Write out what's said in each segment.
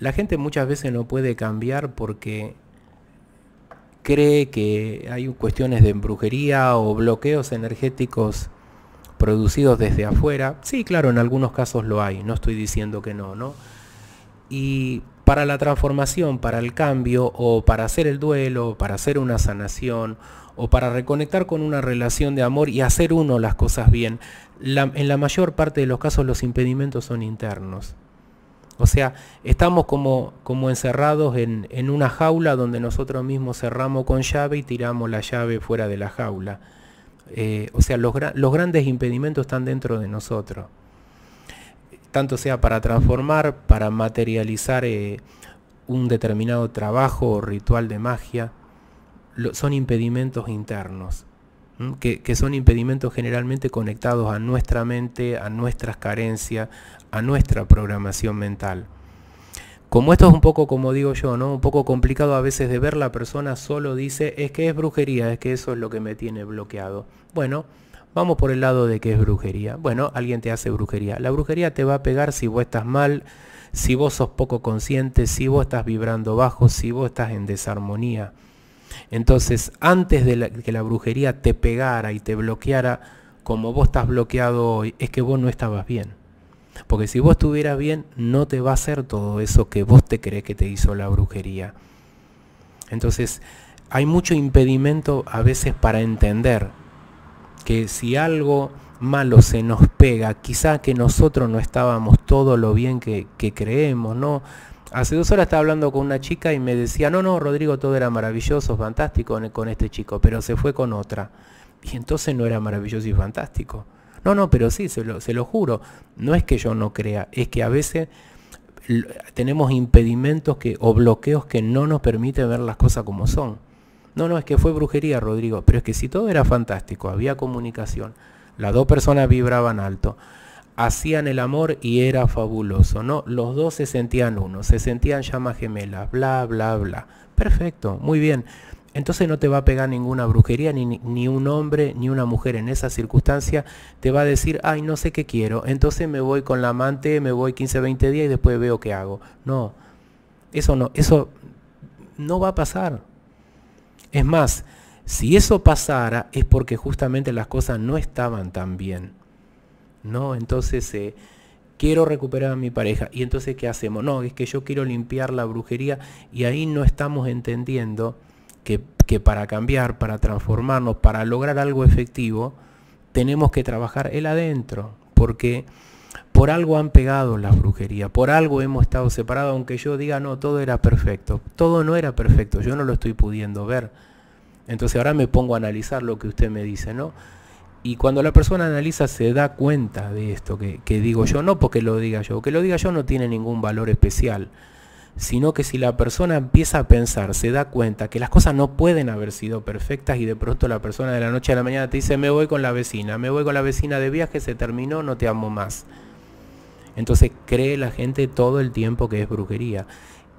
La gente muchas veces no puede cambiar porque cree que hay cuestiones de brujería o bloqueos energéticos producidos desde afuera. Sí, claro, en algunos casos lo hay, no estoy diciendo que no, ¿no? Y para la transformación, para el cambio o para hacer el duelo, para hacer una sanación o para reconectar con una relación de amor y hacer uno las cosas bien, en la mayor parte de los casos los impedimentos son internos. O sea, estamos como, encerrados en, una jaula donde nosotros mismos cerramos con llave y tiramos la llave fuera de la jaula. Eh, o sea, los, grandes impedimentos están dentro de nosotros. Tanto sea para transformar, para materializar eh, un determinado trabajo o ritual de magia, son impedimentos internos que, son impedimentos generalmente conectados a nuestra mente, a nuestras carencias, a nuestra programación mental. Como esto es un poco, como digo yo, ¿no? un poco complicado a veces de ver, la persona solo dice, es que es brujería, es que eso es lo que me tiene bloqueado. Bueno, vamos por el lado de que es brujería. Bueno, alguien te hace brujería. La brujería te va a pegar si vos estás mal, si vos sos poco consciente, si vos estás vibrando bajo, si vos estás en desarmonía. Entonces, antes de que la brujería te pegara y te bloqueara, como vos estás bloqueado hoy, es que vos no estabas bien. Porque si vos estuvieras bien, no te va a hacer todo eso que vos te crees que te hizo la brujería. Entonces, hay mucho impedimento a veces para entender que si algo malo se nos pega, quizá que nosotros no estábamos todo lo bien que, que creemos, ¿no? Hace dos horas estaba hablando con una chica y me decía, no, no, Rodrigo, todo era maravilloso, fantástico con este chico, pero se fue con otra. Y entonces no era maravilloso y fantástico. No, no, pero sí, se lo, juro. No es que yo no crea, es que a veces tenemos impedimentos que, o bloqueos que no nos permiten ver las cosas como son. No, no, es que fue brujería, Rodrigo, pero es que si todo era fantástico, había comunicación, las dos personas vibraban alto, hacían el amor y era fabuloso, ¿no? Los dos se sentían uno, se sentían llamas gemelas, bla, bla, bla. Perfecto, muy bien. Entonces no te va a pegar ninguna brujería, ni, ni, un hombre, ni una mujer en esa circunstancia te va a decir, ay, no sé qué quiero, entonces me voy con la amante, me voy 15, 20 días y después veo qué hago. No, eso no, eso no va a pasar. Es más, si eso pasara es porque justamente las cosas no estaban tan bien. ¿no? Entonces, eh, quiero recuperar a mi pareja. ¿Y entonces qué hacemos? No, es que yo quiero limpiar la brujería y ahí no estamos entendiendo que, que para cambiar, para transformarnos, para lograr algo efectivo, tenemos que trabajar el adentro, porque por algo han pegado la brujería por algo hemos estado separados, aunque yo diga no, todo era perfecto, todo no era perfecto, yo no lo estoy pudiendo ver. Entonces ahora me pongo a analizar lo que usted me dice, ¿no? Y cuando la persona analiza se da cuenta de esto que, digo yo, no porque lo diga yo, que lo diga yo no tiene ningún valor especial, sino que si la persona empieza a pensar, se da cuenta que las cosas no pueden haber sido perfectas y de pronto la persona de la noche a la mañana te dice, me voy con la vecina, me voy con la vecina de viaje, se terminó, no te amo más. Entonces cree la gente todo el tiempo que es brujería.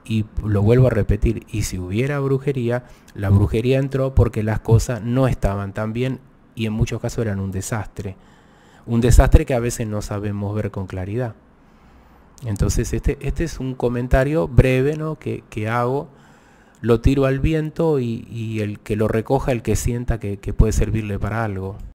Y lo vuelvo a repetir, y si hubiera brujería, la brujería entró porque las cosas no estaban tan bien y en muchos casos eran un desastre. Un desastre que a veces no sabemos ver con claridad. Entonces este, este es un comentario breve ¿no? que, hago, lo tiro al viento y, el que lo recoja, el que sienta que, que puede servirle para algo.